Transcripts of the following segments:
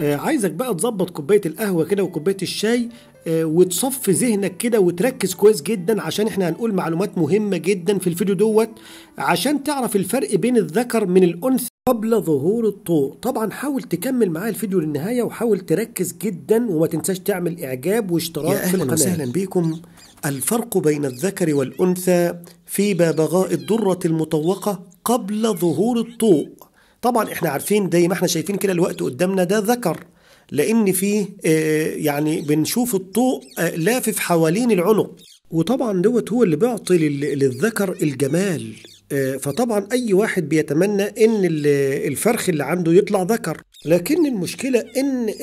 آه، عايزك بقى تظبط كوبايه القهوه كده وكوبايه الشاي آه، وتصفي ذهنك كده وتركز كويس جدا عشان احنا هنقول معلومات مهمه جدا في الفيديو دوت عشان تعرف الفرق بين الذكر من الانثى قبل ظهور الطوق طبعا حاول تكمل معايا الفيديو للنهايه وحاول تركز جدا وما تنساش تعمل اعجاب واشتراك في القناه وسهلا بيكم الفرق بين الذكر والانثى في ببغاء الدره المطوقه قبل ظهور الطوق طبعا احنا عارفين زي ما احنا شايفين كده الوقت قدامنا ده ذكر لان فيه آه، يعني بنشوف الطوق آه، لافف حوالين العنق وطبعا دوت هو اللي بيعطي للذكر الجمال آه، فطبعا اي واحد بيتمنى ان الفرخ اللي عنده يطلع ذكر لكن المشكله ان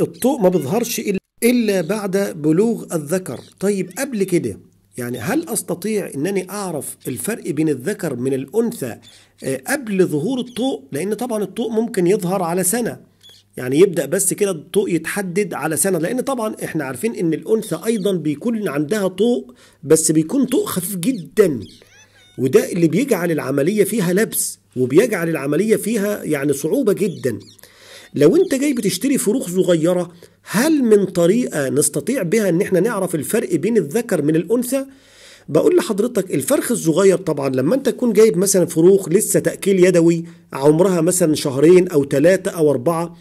الطوق ما بيظهرش الا بعد بلوغ الذكر طيب قبل كده يعني هل استطيع انني اعرف الفرق بين الذكر من الانثى آه، قبل ظهور الطوق لان طبعا الطوق ممكن يظهر على سنه يعني يبدا بس كده الطوق يتحدد على سنه لان طبعا احنا عارفين ان الانثى ايضا بيكون عندها طوق بس بيكون طوق خفيف جدا وده اللي بيجعل العمليه فيها لبس وبيجعل العمليه فيها يعني صعوبه جدا لو انت جاي بتشتري فروخ صغيره هل من طريقه نستطيع بها ان احنا نعرف الفرق بين الذكر من الانثى بقول لحضرتك الفرخ الصغير طبعا لما انت تكون جايب مثلا فروخ لسه تاكيل يدوي عمرها مثلا شهرين او ثلاثه او اربعه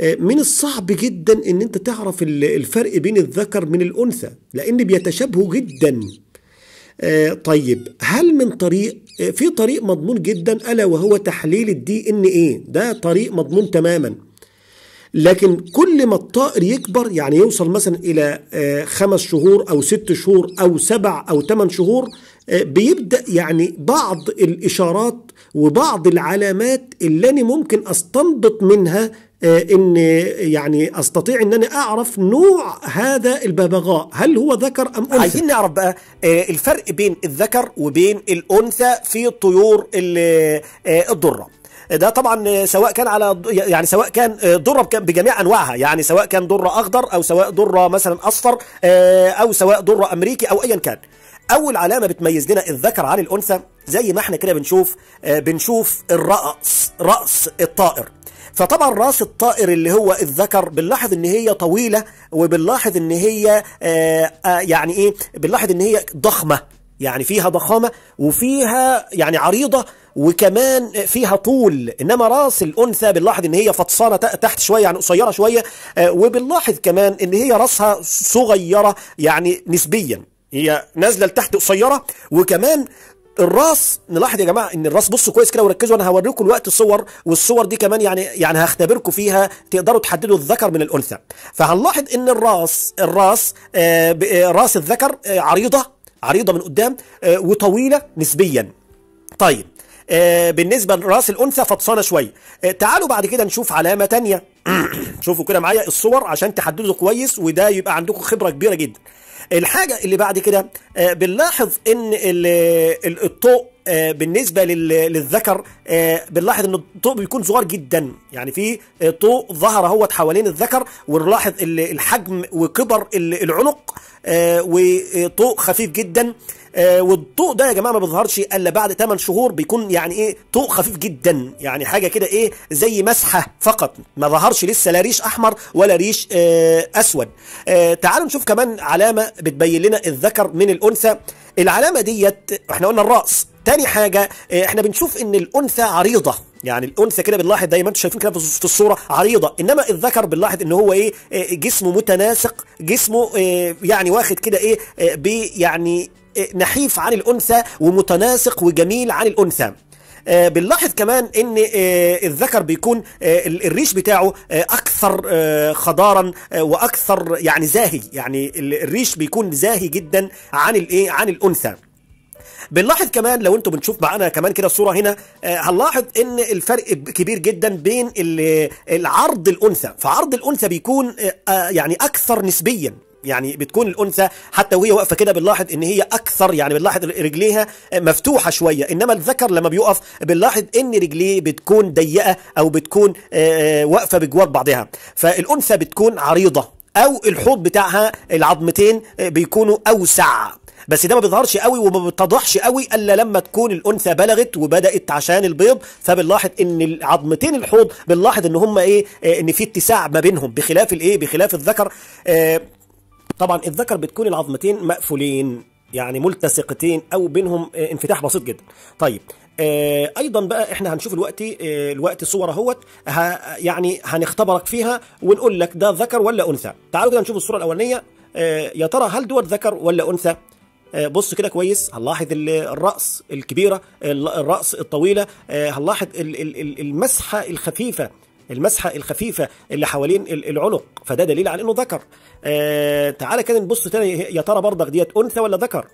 آه، من الصعب جدا ان انت تعرف الفرق بين الذكر من الانثى لان بيتشابهوا جدا آه، طيب هل من طريق آه، في طريق مضمون جدا الا وهو تحليل الدي ان ايه ده طريق مضمون تماما لكن كل ما الطائر يكبر يعني يوصل مثلا إلى آه، خمس شهور أو ست شهور أو سبع أو ثمان شهور آه، بيبدأ يعني بعض الإشارات وبعض العلامات اللي أنا ممكن أستنبط منها آه، ان يعني استطيع ان انا اعرف نوع هذا الببغاء هل هو ذكر ام انثى عايزين نعرف بقى الفرق بين الذكر وبين الانثى في طيور الضره ده طبعا سواء كان على يعني سواء كان ذرة بجميع انواعها يعني سواء كان ذرة اخضر او سواء ذرة مثلا اصفر آه، او سواء ذرة امريكي او ايا كان اول علامه بتميز لنا الذكر عن الانثى زي ما احنا كده بنشوف آه، بنشوف الراس راس الطائر فطبعا راس الطائر اللي هو الذكر بنلاحظ ان هي طويله وبنلاحظ ان هي آآ آه، آآ يعني ايه بنلاحظ ان هي ضخمه يعني فيها ضخامة وفيها يعني عريضة وكمان فيها طول انما راس الانثى بنلاحظ ان هي فطسانه تحت شويه يعني قصيره شويه آه، وبنلاحظ كمان ان هي راسها صغيره يعني نسبيا هي نازله لتحت قصيره وكمان الراس نلاحظ يا جماعه ان الراس بصوا كويس كده وركزوا انا هوريكم الوقت صور والصور دي كمان يعني يعني هختبركم فيها تقدروا تحددوا الذكر من الانثى فهنلاحظ ان الراس الراس آه, آه، راس الذكر آه عريضه عريضه من قدام آه، وطويله نسبيا طيب آه، بالنسبه لراس الانثى فطسانه شويه آه، تعالوا بعد كده نشوف علامه تانية شوفوا كده معايا الصور عشان تحددوا كويس وده يبقى عندكم خبره كبيره جدا الحاجه اللي بعد كده بنلاحظ ان الطوق آه، بالنسبه للذكر آه، بنلاحظ ان الطوق بيكون صغير جدا يعني في طوق آه، ظهر اهوت حوالين الذكر ونلاحظ الحجم وكبر العنق وطوق خفيف جدا والطوق ده يا جماعه ما بيظهرش الا بعد 8 شهور بيكون يعني ايه طوق خفيف جدا يعني حاجه كده ايه زي مسحه فقط ما ظهرش لسه لا ريش احمر ولا ريش اسود تعالوا نشوف كمان علامه بتبين لنا الذكر من الانثى العلامه ديت احنا قلنا الراس تاني حاجه آه، احنا بنشوف ان الانثى عريضه يعني الانثى كده بنلاحظ دايما انتوا شايفين كده في الصوره عريضه انما الذكر بنلاحظ ان هو ايه آه، جسمه متناسق جسمه آه، يعني واخد كده ايه يعني نحيف عن الانثى ومتناسق وجميل عن الانثى آه بنلاحظ كمان ان آه الذكر بيكون آه الريش بتاعه اكثر خضارا واكثر يعني زاهي يعني الريش بيكون زاهي جدا عن الايه عن الانثى بنلاحظ كمان لو انتم بنشوف معانا كمان كده الصوره هنا آه، هنلاحظ ان الفرق كبير جدا بين العرض الانثى فعرض الانثى بيكون آه، آه، يعني اكثر نسبيا يعني بتكون الانثى حتى وهي واقفه كده بنلاحظ ان هي اكثر يعني بنلاحظ رجليها مفتوحه شويه انما الذكر لما بيقف بنلاحظ ان رجليه بتكون ضيقه او بتكون واقفه بجوار بعضها فالانثى بتكون عريضه او الحوض بتاعها العظمتين بيكونوا اوسع بس ده ما بيظهرش قوي وما بيتضحش قوي الا لما تكون الانثى بلغت وبدات عشان البيض فبنلاحظ ان العظمتين الحوض بنلاحظ ان هم إيه،, ايه ان في اتساع ما بينهم بخلاف الايه بخلاف الذكر آه، طبعا الذكر بتكون العظمتين مقفولين يعني ملتصقتين او بينهم آه، انفتاح بسيط جدا طيب آه، ايضا بقى احنا هنشوف الوقت الوقت الصور اهوت يعني هنختبرك فيها ونقول لك ده ذكر ولا انثى تعالوا كده نشوف الصوره الاولانيه يا ترى هل دول ذكر ولا انثى آه، بص كده كويس هنلاحظ الراس الكبيره الراس الطويله آه، هنلاحظ المسحه الخفيفه المسحه الخفيفه اللي حوالين العنق فده دليل على انه ذكر آه، تعالى كده نبص تاني يا ترى برضك ديت انثى ولا ذكر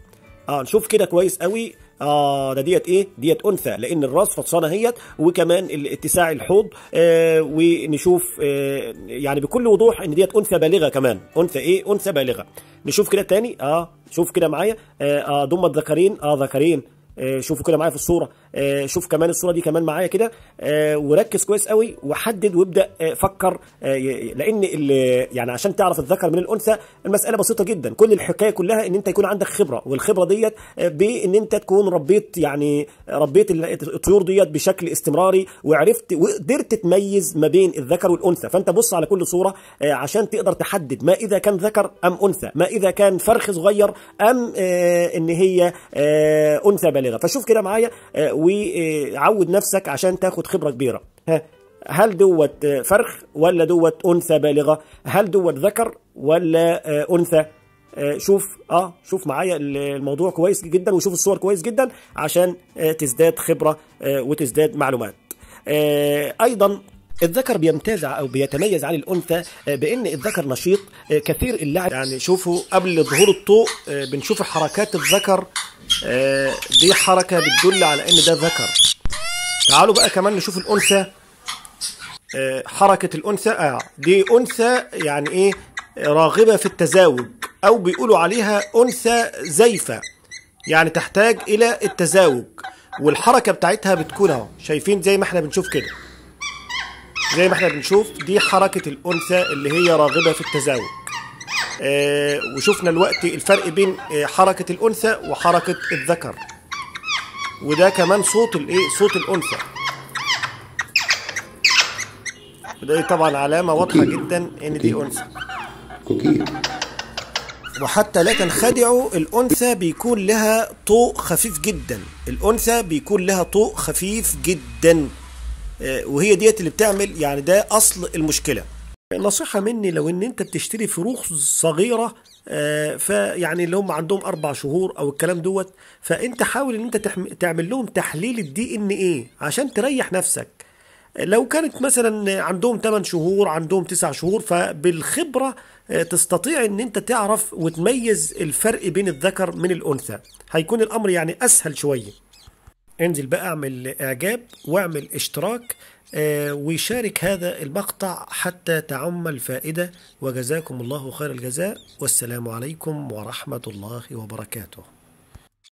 اه نشوف كده كويس قوي اه ده ديت ايه ديت انثى لان الراس فطسانه هيت وكمان اتساع الحوض آه ونشوف آه يعني بكل وضوح ان ديت انثى بالغه كمان انثى ايه انثى بالغه نشوف كده تاني اه شوف كده معايا آه, ضم آه، الذكرين اه ذكرين آه شوفوا كده معايا في الصوره آه، شوف كمان الصوره دي كمان معايا كده آه، وركز كويس قوي وحدد وابدا آه، فكر لان يعني عشان تعرف الذكر من الانثى المساله بسيطه جدا كل الحكايه كلها ان انت يكون عندك خبره والخبره ديت بان انت تكون ربيت يعني ربيت الطيور ديت بشكل استمراري وعرفت وقدرت تميز ما بين الذكر والانثى فانت بص على كل صوره عشان تقدر تحدد ما اذا كان ذكر ام انثى ما اذا كان فرخ صغير ام ان هي انثى بالغه فشوف كده معايا وعود نفسك عشان تاخد خبرة كبيرة ها هل دوت فرخ ولا دوت أنثى بالغة هل دوت ذكر ولا آه، أنثى آه، شوف اه شوف معايا الموضوع كويس جدا وشوف الصور كويس جدا عشان آه، تزداد خبرة وتزداد معلومات ايضا الذكر بيمتاز او بيتميز عن الانثى بان الذكر نشيط كثير اللعب يعني شوفوا قبل ظهور الطوق بنشوف حركات الذكر دي حركة بتدل على ان ده ذكر تعالوا بقى كمان نشوف الانثى آه، حركة الانثى آه دي انثى يعني ايه راغبة في التزاوج او بيقولوا عليها انثى زيفة يعني تحتاج الى التزاوج والحركة بتاعتها بتكون اهو شايفين زي ما احنا بنشوف كده زي ما احنا بنشوف دي حركة الانثى اللي هي راغبة في التزاوج آه، وشفنا الوقت الفرق بين آه، حركة الأنثى وحركة الذكر وده كمان صوت الايه صوت الانثى وده طبعا علامه واضحه جدا ان دي انثى وحتى لا تنخدعوا الانثى بيكون لها طوق خفيف جدا الانثى بيكون لها طوق خفيف جدا آه، وهي ديت اللي بتعمل يعني ده اصل المشكله نصيحة مني لو ان انت بتشتري فروخ صغيرة آه، فيعني اللي هم عندهم اربع شهور او الكلام دوت فانت حاول ان انت تعمل لهم تحليل الدي ان ايه عشان تريح نفسك لو كانت مثلا عندهم 8 شهور عندهم 9 شهور فبالخبرة آه، تستطيع ان انت تعرف وتميز الفرق بين الذكر من الانثى هيكون الامر يعني اسهل شوية انزل بقى اعمل اعجاب واعمل اشتراك آه، ويشارك هذا المقطع حتى تعم الفائدة وجزاكم الله خير الجزاء والسلام عليكم ورحمة الله وبركاته